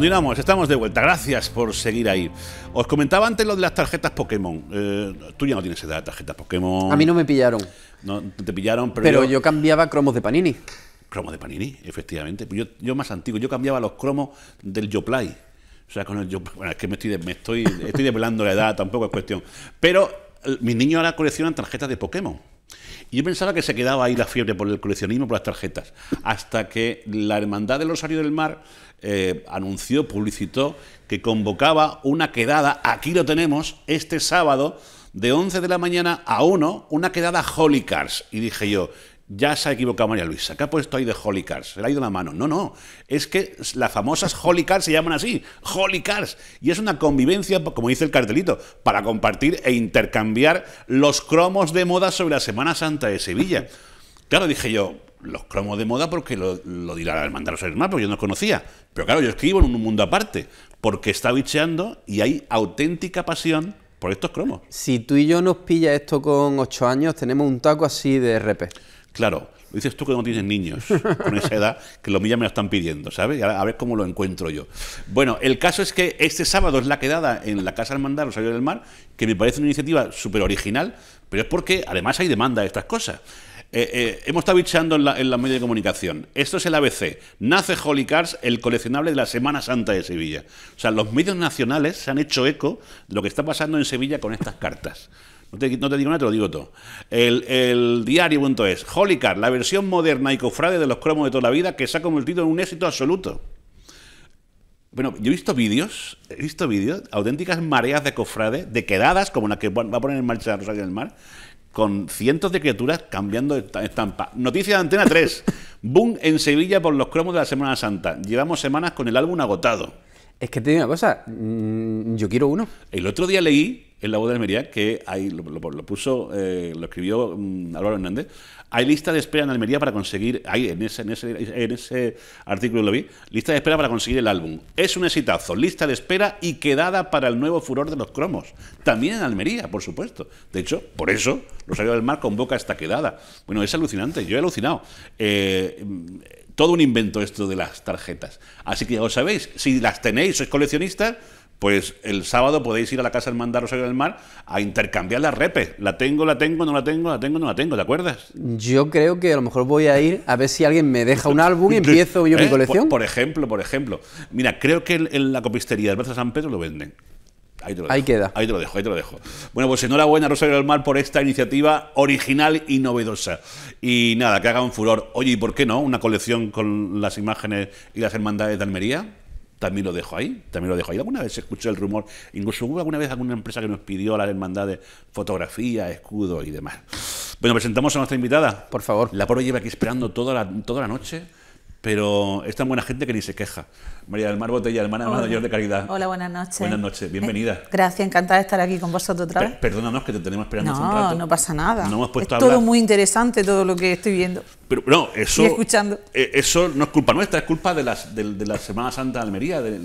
Continuamos, estamos de vuelta. Gracias por seguir ahí. Os comentaba antes lo de las tarjetas Pokémon. Eh, tú ya no tienes edad de tarjetas Pokémon. A mí no me pillaron. No te pillaron, pero. Pero yo, cambiaba cromos de Panini. Cromos de Panini, efectivamente. Yo, más antiguo, yo cambiaba los cromos del Yoplay. O sea, con el Bueno, es que me estoy, me estoy, estoy desvelando la edad, tampoco es cuestión. Pero eh, mis niños ahora coleccionan tarjetas de Pokémon. Y yo pensaba que se quedaba ahí la fiebre por el coleccionismo, por las tarjetas, hasta que la Hermandad del Rosario del Mar eh, anunció, publicitó, que convocaba una quedada, aquí lo tenemos, este sábado, de 11 de la mañana a 1, una quedada Holy Cars. Y dije yo, ya se ha equivocado María Luisa, ¿qué ha puesto ahí de Holy Cars? Se le ha ido la mano. No, no, es que las famosas Holy Cars se llaman así, Holy Cars. Y es una convivencia, como dice el cartelito, para compartir e intercambiar los cromos de moda sobre la Semana Santa de Sevilla. Claro, dije yo, los cromos de moda porque lo, dirá el mandaros de los porque yo no los conocía. Pero claro, yo escribo en un mundo aparte, porque está bicheando y hay auténtica pasión por estos cromos. Si tú y yo nos pilla esto con ocho años, tenemos un taco así de RP. Claro, lo dices tú que no tienes niños con esa edad, que los millas me lo están pidiendo, ¿sabes? A, ver cómo lo encuentro yo. Bueno, el caso es que este sábado es la quedada en la Casa del los Rosario del Mar, que me parece una iniciativa súper original, pero es porque además hay demanda de estas cosas. Eh, eh, hemos estado bichando en, la, en los medios de comunicación. Esto es el ABC. Nace Holy Cars, el coleccionable de la Semana Santa de Sevilla. O sea, los medios nacionales se han hecho eco de lo que está pasando en Sevilla con estas cartas. No te, digo nada, te lo digo todo. El, el diario.es, Holy Car, la versión moderna y cofrade de los cromos de toda la vida que se ha convertido en un éxito absoluto. Bueno, yo he visto vídeos, he visto vídeos, auténticas mareas de cofrades, de quedadas como las que va a poner en marcha Rosario del Mar, con cientos de criaturas cambiando estampa. Noticia de Antena 3. Boom en Sevilla por los cromos de la Semana Santa. Llevamos semanas con el álbum agotado. Es que te digo una cosa, mm, yo quiero uno. El otro día leí en la voz de Almería que ahí lo, puso, eh, lo escribió mm, Álvaro Hernández, hay lista de espera en Almería para conseguir, ahí en ese, ese, en ese artículo lo vi, lista de espera para conseguir el álbum. Es un exitazo, lista de espera y quedada para el nuevo furor de los cromos. También en Almería, por supuesto. De hecho, por eso Rosario del Mar convoca esta quedada. Bueno, es alucinante, yo he alucinado. Eh, todo un invento esto de las tarjetas. Así que ya lo sabéis, si las tenéis, sois coleccionistas, pues el sábado podéis ir a la casa del mandar del Mar a intercambiar las repes. La tengo, la tengo, no la tengo, la tengo, no la tengo, ¿te acuerdas? Yo creo que a lo mejor voy a ir a ver si alguien me deja un álbum y empiezo yo mi eh, colección. Por, ejemplo, por ejemplo. Mira, creo que en, la copistería del Plaza San Pedro lo venden. Ahí, lo ahí queda. Ahí te lo dejo, ahí te lo dejo. Bueno, pues enhorabuena Rosario del Mar por esta iniciativa original y novedosa. Y nada, que haga un furor. Oye, ¿y por qué no? Una colección con las imágenes y las hermandades de Almería también lo dejo ahí, también lo dejo ahí. Alguna vez escuché el rumor, incluso hubo alguna vez alguna empresa que nos pidió a las hermandades fotografía, escudo y demás. Bueno, presentamos a nuestra invitada. Por favor. La pobre lleva aquí esperando toda toda la noche pero es tan buena gente que ni se queja. María del Mar Botella, hermana mayor de Caridad. Hola, buenas noches. Buenas noches, bienvenida. Eh, gracias, encantada de estar aquí con vosotros otra vez. perdónanos que te tenemos esperando no, un rato. No, no pasa nada. No hemos puesto a todo muy interesante todo lo que estoy viendo. Pero no, eso. Y escuchando. Eh, eso no es culpa nuestra, es culpa de, las, de, la Semana Santa de Almería, de,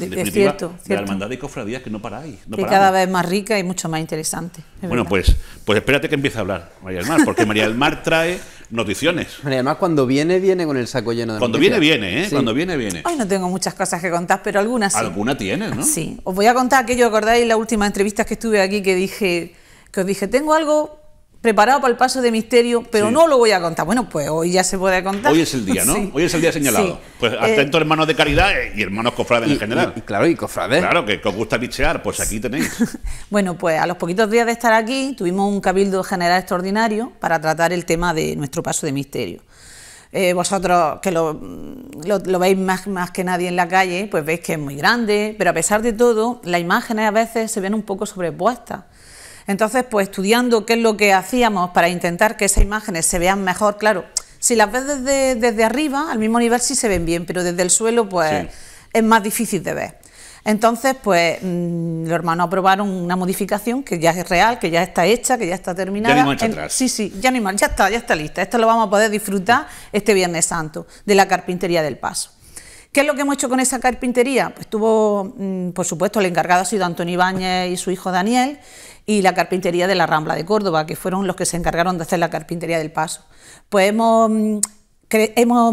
es cierto, de la hermandad de cofradías que no paráis. que cada vez más rica y mucho más interesante. Bueno, pues, pues espérate que empiece a hablar María del Mar, porque María del Mar trae noticiones. además cuando viene, viene con el saco lleno de Cuando viene, viene, ¿eh? Cuando viene, viene. ...ay no tengo muchas cosas que contar, pero algunas sí. Alguna tienes, ¿no? Sí. Os voy a contar aquello, acordáis la última entrevista que estuve aquí que dije, que os dije, tengo algo preparado para el paso de misterio, pero no lo voy a contar. Bueno, pues hoy ya se puede contar. Hoy es el día, ¿no? Hoy es el día señalado. Pues eh, atentos hermanos de caridad eh, y hermanos cofrades en general. claro, y cofrades. Claro, que, os gusta bichear, pues aquí tenéis. bueno, pues a los poquitos días de estar aquí tuvimos un cabildo general extraordinario para tratar el tema de nuestro paso de misterio. Eh, vosotros que lo, veis más, más que nadie en la calle, pues veis que es muy grande, pero a pesar de todo, las imágenes a veces se ven un poco sobrepuestas. Entonces, pues estudiando qué es lo que hacíamos para intentar que esas imágenes se vean mejor, claro, si las ves desde, arriba, al mismo nivel sí se ven bien, pero desde el suelo, pues es más difícil de ver. Entonces, pues mm, los hermanos aprobaron una modificación que ya es real, que ya está hecha, que ya está terminada. Ya no Sí, sí, ya ni ya está, ya está lista. Esto lo vamos a poder disfrutar este Viernes Santo de la carpintería del Paso. ¿Qué es lo que hemos hecho con esa carpintería? Pues tuvo, mm, por supuesto, el encargado ha sido Antonio Ibáñez y su hijo Daniel, y la carpintería de la Rambla de Córdoba, que fueron los que se encargaron de hacer la carpintería del paso. Pues hemos, mm,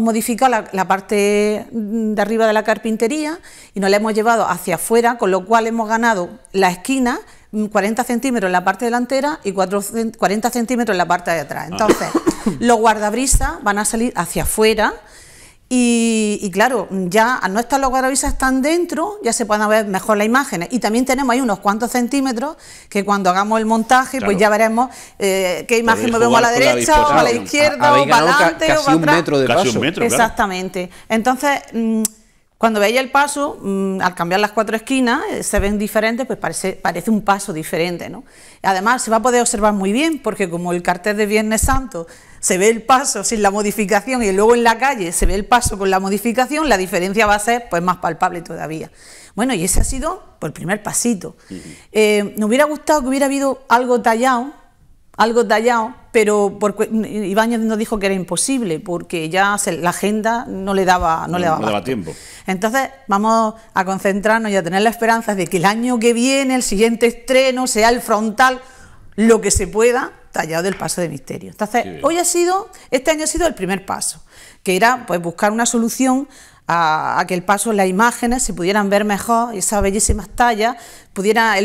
modificado la, la, parte mm, de arriba de la carpintería y nos la hemos llevado hacia afuera, con lo cual hemos ganado la esquina, 40 mm, centímetros en la parte delantera y 40 centímetros en la parte de atrás. Ah. Entonces, los guardabrisas van a salir hacia afuera y, claro, ya al no estar los guaravisas tan dentro, ya se pueden ver mejor las imágenes. Y también tenemos ahí unos cuantos centímetros que cuando hagamos el montaje, pues ya veremos eh, qué imagen movemos a la derecha o a la izquierda o para adelante o para un Metro de Exactamente. Entonces. Mm, cuando veis el paso, mm, al cambiar las cuatro esquinas, eh, se ven diferentes, pues parece, parece un paso diferente. ¿no? Además, se va a poder observar muy bien, porque como el cartel de Viernes Santo se ve el paso sin la modificación y luego en la calle se ve el paso con la modificación, la diferencia va a ser pues más palpable todavía. Bueno, y ese ha sido pues, el primer pasito. Eh, me hubiera gustado que hubiera habido algo tallado, algo tallado, pero porque Ibáñez nos dijo que era imposible porque ya la agenda no le daba, no, le daba, daba tiempo. Entonces vamos a concentrarnos y a tener la esperanza de que el año que viene, el siguiente estreno, sea el frontal lo que se pueda tallado del paso de misterio. Entonces, hoy ha sido, este año ha sido el primer paso, que era pues buscar una solución a, que el paso, las imágenes se pudieran ver mejor, esas bellísimas tallas, pudieran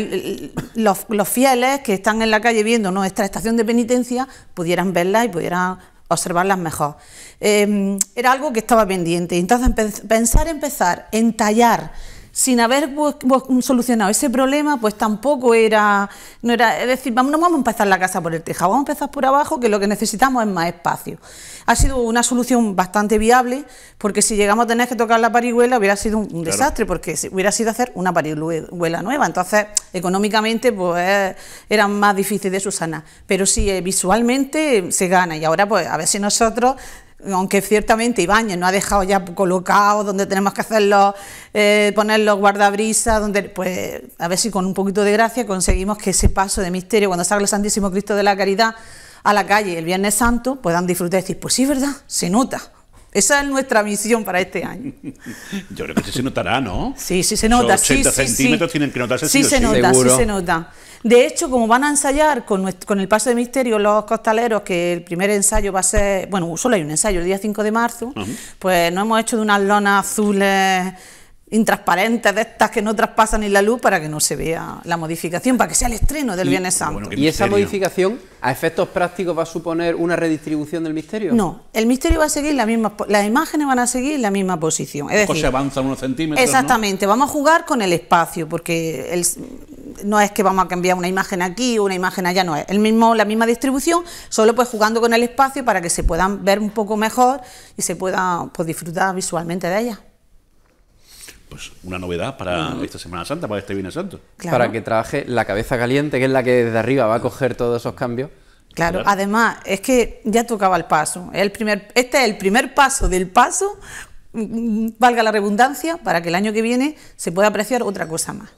los, fieles que están en la calle viendo nuestra estación de penitencia, pudieran verlas y pudieran observarlas mejor. Em, era algo que estaba pendiente. Entonces, pensar empezar en tallar sin haber solucionado ese problema, pues tampoco era, no era, es decir, vamos, no vamos a empezar la casa por el tejado, vamos a empezar por abajo, que lo que necesitamos es más espacio. Ha sido una solución bastante viable, porque si llegamos a tener que tocar la parihuela hubiera sido un, desastre, porque hubiera sido hacer una parihuela nueva. Entonces, económicamente, pues era más difícil de susanar. Pero sí, eh, visualmente se gana. Y ahora, pues, a ver si nosotros aunque ciertamente Ibañez no ha dejado ya colocado donde tenemos que hacerlo, eh, poner los guardabrisas, donde, pues a ver si con un poquito de gracia conseguimos que ese paso de misterio, cuando salga el Santísimo Cristo de la Caridad a la calle el Viernes Santo, puedan disfrutar y decir, pues sí, ¿verdad? Se nota. Esa es nuestra misión para este año. Yo creo que sí se notará, ¿no? Sí, sí se nota. sí, centímetros tienen que notarse. Sí, se nota, sí se nota. De hecho, como van a ensayar con, el paso de misterio los costaleros, que el primer ensayo va a ser, bueno, solo hay un ensayo el día 5 de marzo, pues no hemos hecho de unas lonas azules intransparentes, de estas que no traspasan ni la luz para que no se vea la modificación, para que sea el estreno del y, ¿Y esa modificación a efectos prácticos va a suponer una redistribución del misterio? No, el misterio va a seguir la misma, las imágenes van a seguir la misma posición. Es decir, se avanza unos centímetros. Exactamente, vamos a jugar con el espacio, porque no es que vamos a cambiar una imagen aquí o una imagen allá, no es. El mismo, la misma distribución, solo pues jugando con el espacio para que se puedan ver un poco mejor y se pueda pues, disfrutar visualmente de ellas pues una novedad para esta Semana Santa, para este Viernes Santo. Para que trabaje la cabeza caliente, que es la que desde arriba va a coger todos esos cambios. Claro, además es que ya tocaba el paso. El primer, este es el primer paso del paso, valga la redundancia, para que el año que viene se pueda apreciar otra cosa más.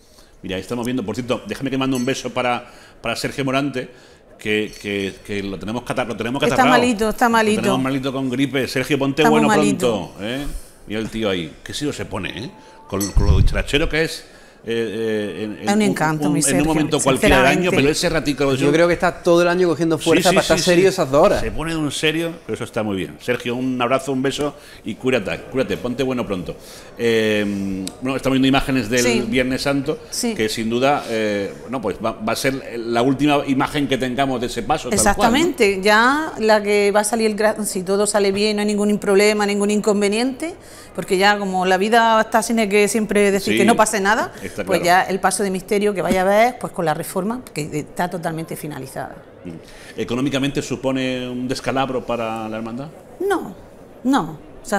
Mira, ahí estamos viendo, por cierto, déjame que mando un beso para, para Sergio Morante, que, lo tenemos, que lo tenemos Está malito, está malito. Lo malito con gripe. Sergio, ponte bueno pronto. ¿eh? Mira el tío ahí, qué sido se pone, ¿eh? con, con lo que es eh, eh, en, un encanto, en un momento del año, pero ese ratito. Yo, creo que está todo el año cogiendo fuerza para estar serio esas dos horas. Se pone de un serio, pero eso está muy bien. Sergio, un abrazo, un beso y cúrate, cúrate, ponte bueno pronto. Eh, bueno, estamos viendo imágenes del Viernes Santo, que sin duda, eh, pues va, a ser la última imagen que tengamos de ese paso. Exactamente, ya la que va a salir, si todo sale bien, no hay ningún problema, ningún inconveniente, porque ya como la vida está sin que siempre decir que no pase nada pues ya el paso de misterio que vaya a ver, pues con la reforma, que está totalmente finalizada. Mm. ¿Económicamente supone un descalabro para la hermandad? No, no. O sea,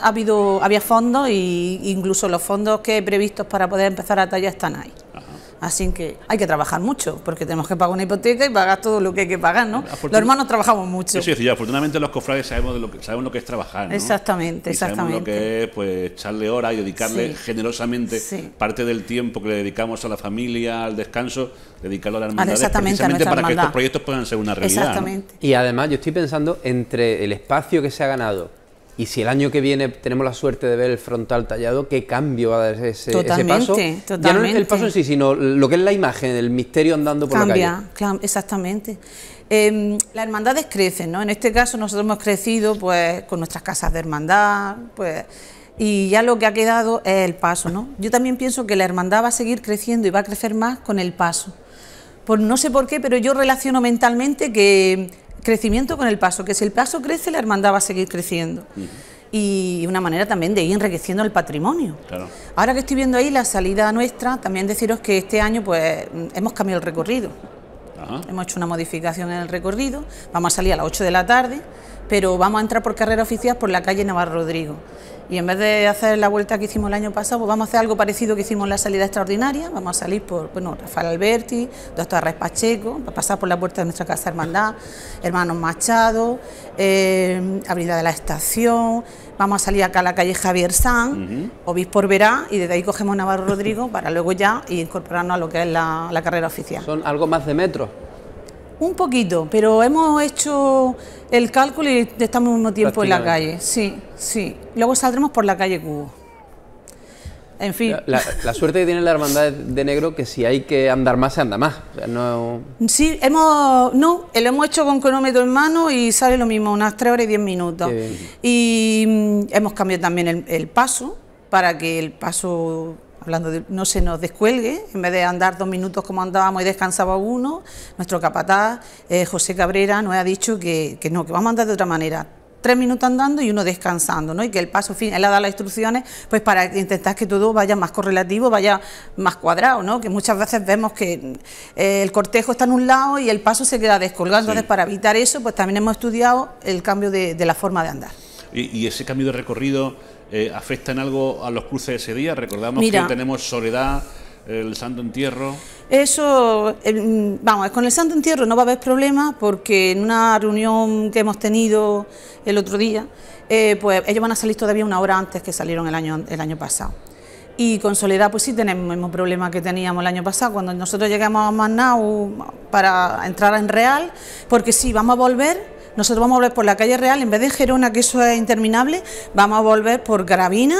ha habido, había fondos e incluso los fondos que he previstos para poder empezar a tallar están ahí. Ah. Así que hay que trabajar mucho, porque tenemos que pagar una hipoteca y pagar todo lo que hay que pagar, ¿no? Los hermanos trabajamos mucho. Sí, sí, afortunadamente los cofrades sabemos, de lo, que, sabemos lo que es trabajar, ¿no? Exactamente, exactamente. Sabemos lo que es pues, echarle hora y dedicarle generosamente parte del tiempo que le dedicamos a la familia, al descanso, dedicarlo a la ah, hermandad, precisamente para que estos proyectos puedan ser una realidad. Exactamente. Y además yo estoy pensando entre el espacio que se ha ganado y si el año que viene tenemos la suerte de ver el frontal tallado, ¿qué cambio va a dar ese, paso? Totalmente. Ya no es el paso en sí, sino lo que es la imagen, el misterio andando por Cambia, em, la calle. Cambia, exactamente. las hermandades crecen, ¿no? En este caso nosotros hemos crecido pues con nuestras casas de hermandad, pues y ya lo que ha quedado es el paso, ¿no? Yo también pienso que la hermandad va a seguir creciendo y va a crecer más con el paso. Por no sé por qué, pero yo relaciono mentalmente que crecimiento con el paso, que si el paso crece, la hermandad va a seguir creciendo. Y una manera también de ir enriqueciendo el patrimonio. Ahora que estoy viendo ahí la salida nuestra, también deciros que este año pues hemos cambiado el recorrido. Hemos hecho una modificación en el recorrido, vamos a salir a las 8 de la tarde, pero vamos a entrar por carrera oficial por la calle Navarro Rodrigo y en vez de hacer la vuelta que hicimos el año pasado, pues vamos a hacer algo parecido que hicimos en la salida extraordinaria. Vamos a salir por bueno, Rafael Alberti, Doctor Arres Pacheco, a pasar por la puerta de nuestra casa hermandad, Hermanos Machado, eh, de la Estación. Vamos a salir acá a la calle Javier San, Obispo Verá, y desde ahí cogemos Navarro Rodrigo para luego ya incorporarnos a lo que es la, la carrera oficial. Son algo más de metros. Un poquito, pero hemos hecho el cálculo y estamos un mismo tiempo en la calle. Sí, sí. Luego saldremos por la calle Cubo. En fin. La, suerte que tiene la hermandad de negro que si hay que andar más, se anda más. no... Sí, hemos, no, lo hemos hecho con cronómetro en mano y sale lo mismo, unas 3 horas y 10 minutos. Y mm, hemos cambiado también el paso para que el paso hablando de, no se nos descuelgue, en vez de andar dos minutos como andábamos y descansaba uno, nuestro capataz, eh, José Cabrera, nos ha dicho que, no, que vamos a andar de otra manera, tres minutos andando y uno descansando, ¿no? Y que el paso fin, él ha dado las instrucciones, pues para intentar que todo vaya más correlativo, vaya más cuadrado, ¿no? Que muchas veces vemos que eh, el cortejo está en un lado y el paso se queda descolgado. Entonces, para evitar eso, pues también hemos estudiado el cambio de, la forma de andar. y ese cambio de recorrido eh, afecta en algo a los cruces ese día? Recordamos que tenemos Soledad, el Santo Entierro. Eso, vamos, con el Santo Entierro no va a haber problema porque en una reunión que hemos tenido el otro día, eh, pues ellos van a salir todavía una hora antes que salieron el año, el año pasado. Y con Soledad, pues sí tenemos el mismo problema que teníamos el año pasado, cuando nosotros llegamos a Manau para entrar en Real, porque sí, vamos a volver nosotros vamos a volver por la calle Real, en vez de Gerona, que eso es interminable, vamos a volver por Gravina,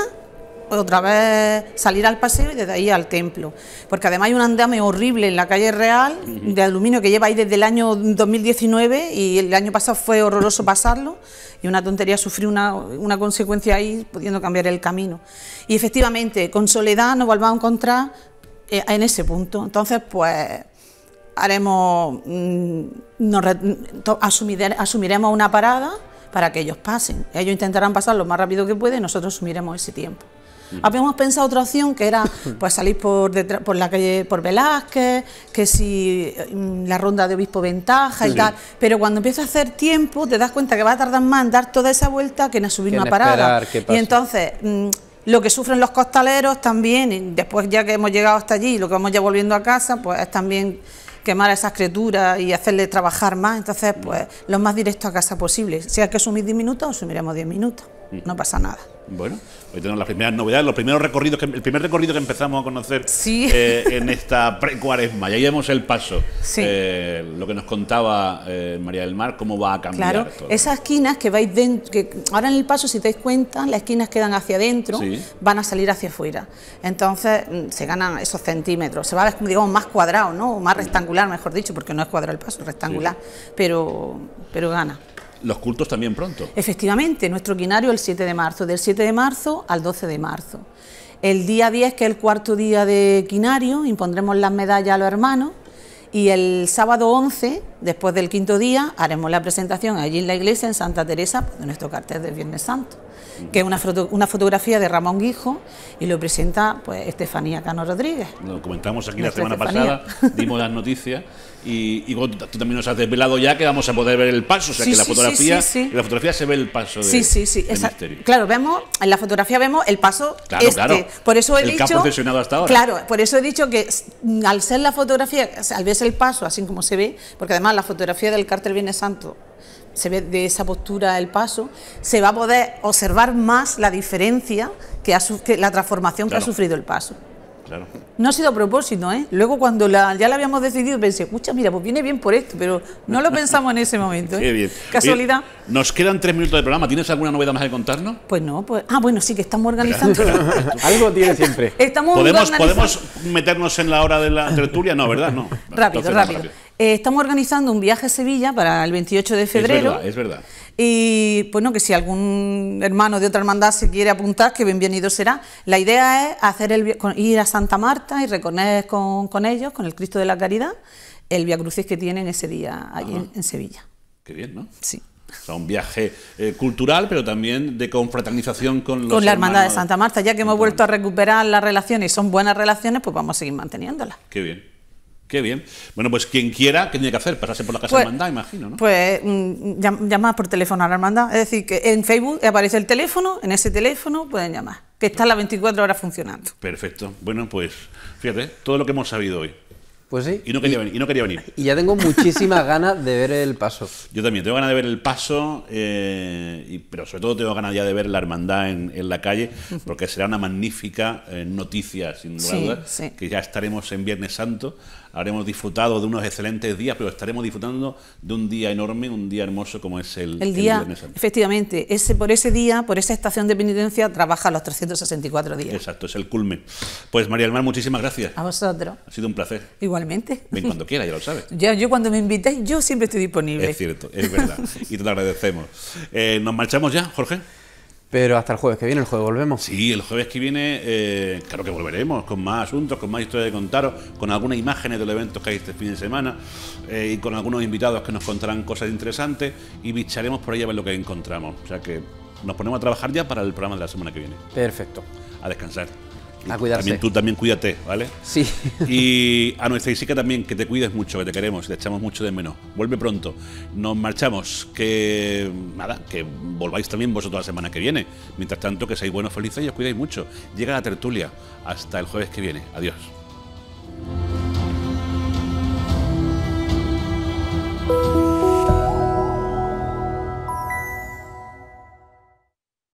otra vez salir al paseo y desde ahí al templo. Porque además hay un andame horrible en la calle Real de aluminio que lleva ahí desde el año 2019 y el año pasado fue horroroso pasarlo y una tontería sufrió una, una consecuencia ahí pudiendo cambiar el camino. Y efectivamente, con soledad nos volvamos a encontrar eh, en ese punto. Entonces, pues haremos, mm, nos, asumiremos una parada para que ellos pasen. Ellos intentarán pasar lo más rápido que puede y nosotros asumiremos ese tiempo. Mm. Habíamos pensado otra opción que era pues salir por detrás, por la calle por Velázquez, que si mm, la ronda de Obispo Ventaja y tal, pero cuando empieza a hacer tiempo te das cuenta que va a tardar más en dar toda esa vuelta que en subir una parada. Y entonces lo que sufren los costaleros también, después ya que hemos llegado hasta allí, lo que vamos ya volviendo a casa, pues es también quemar a esas criaturas y hacerle trabajar más. Entonces, pues, lo más directo a casa posible. Si hay que sumir 10 minutos, sumiremos 10 minutos no pasa nada. Bueno, hoy tenemos las primeras novedades, los primeros recorridos, que, el primer recorrido que empezamos a conocer eh, en esta pre-cuaresma... Ya llevamos el paso, eh, lo que nos contaba eh, María del Mar, cómo va a cambiar. Claro, esas esquinas que vais dentro, que ahora en el paso, si te das cuenta, las esquinas quedan hacia adentro, van a salir hacia afuera. Entonces mm, se ganan esos centímetros, se va a digamos más cuadrado, ¿no? más rectangular, mejor dicho, porque no es cuadrado el paso, es rectangular, pero, pero gana los cultos también pronto. Efectivamente, nuestro quinario el 7 de marzo, del 7 de marzo al 12 de marzo. El día 10, que es el cuarto día de quinario, impondremos las medallas a los hermanos. Y el sábado 11, después del quinto día, haremos la presentación allí en la iglesia, en Santa Teresa, de nuestro cartel del Viernes Santo, que es una, fotografía de Ramón Guijo y lo presenta pues Estefanía Cano Rodríguez. Lo comentamos aquí la semana pasada, dimos las noticias. Y, y tú también nos has desvelado ya que vamos a poder ver el paso, o sea que la fotografía, la fotografía se ve el paso de, sí, sí, claro, vemos, en la fotografía vemos el paso. Claro, este. claro. Por eso he dicho. Que Claro, por eso he dicho que al ser la fotografía, al ver el paso, así como se ve, porque además la fotografía del cártel viene Santo se ve de esa postura el paso, se va a poder observar más la diferencia que, ha, la transformación que ha sufrido el paso. No ha sido a propósito, ¿eh? Luego cuando la, ya la habíamos decidido pensé, escucha, mira, pues viene bien por esto, pero no lo pensamos en ese momento. ¿eh? Casualidad. nos quedan tres minutos de programa. ¿Tienes alguna novedad más que contarnos? Pues no, pues. Ah, bueno, sí que estamos organizando. Algo tiene siempre. ¿Podemos, ¿Podemos meternos en la hora de la tertulia? No, ¿verdad? No. Rápido, rápido. Eh, estamos organizando un viaje a Sevilla para el 28 de febrero. Es verdad, es verdad. Y bueno, pues, que si algún hermano de otra hermandad se quiere apuntar, que bienvenido será. La idea es hacer el, ir a Santa Marta y reconocer con, ellos, con el Cristo de la Caridad, el Via Crucis que tienen ese día allí en, Sevilla. Qué bien, ¿no? Sí. O sea, un viaje eh, cultural, pero también de confraternización con los Con la Hermandad de Santa Marta, ya que hemos vuelto a recuperar las relaciones y son buenas relaciones, pues vamos a seguir manteniéndolas. Qué bien. Qué bien. Bueno, pues quien quiera, ¿qué tiene que hacer? Pasarse por la casa de pues, Armanda, imagino, ¿no? Pues mm, llamar por teléfono a la Hermandad. Es decir, que en Facebook aparece el teléfono, en ese teléfono pueden llamar, que está las 24 horas funcionando. Perfecto. Bueno, pues fíjate, todo lo que hemos sabido hoy. Pues sí. Y no quería, venir, y no quería venir. Y ya tengo muchísimas ganas de ver el paso. Yo también, tengo ganas de ver el paso, eh, pero sobre todo tengo ganas ya de ver la hermandad en, la calle, porque será una magnífica eh, noticia, sin duda, que ya estaremos en Viernes Santo Habremos disfrutado de unos excelentes días, pero estaremos disfrutando de un día enorme, un día hermoso como es el, día. efectivamente, ese, por ese día, por esa estación de penitencia, trabaja los 364 días. Exacto, es el culmen. Pues María del muchísimas gracias. A vosotros. Ha sido un placer. Igualmente. Ven cuando quieras, ya lo sabes. Ya, yo cuando me invitáis, yo siempre estoy disponible. Es cierto, es verdad. y te lo agradecemos. Eh, ¿Nos marchamos ya, Jorge? Pero hasta el jueves que viene, el jueves volvemos. Sí, el jueves que viene, eh, claro que volveremos con más asuntos, con más historias de contaros, con algunas imágenes de los eventos que hay este fin de semana eh, y con algunos invitados que nos contarán cosas interesantes y bicharemos por ahí a ver lo que encontramos. O sea que nos ponemos a trabajar ya para el programa de la semana que viene. Perfecto. A descansar. A cuidarse. También, tú también cuídate, ¿vale? Sí. Y a nuestra Isica también, que te cuides mucho, que te queremos, te echamos mucho de menos. Vuelve pronto. Nos marchamos. Que nada, que volváis también vosotros la semana que viene. Mientras tanto, que seáis buenos, felices y os cuidáis mucho. Llega la tertulia. Hasta el jueves que viene. Adiós.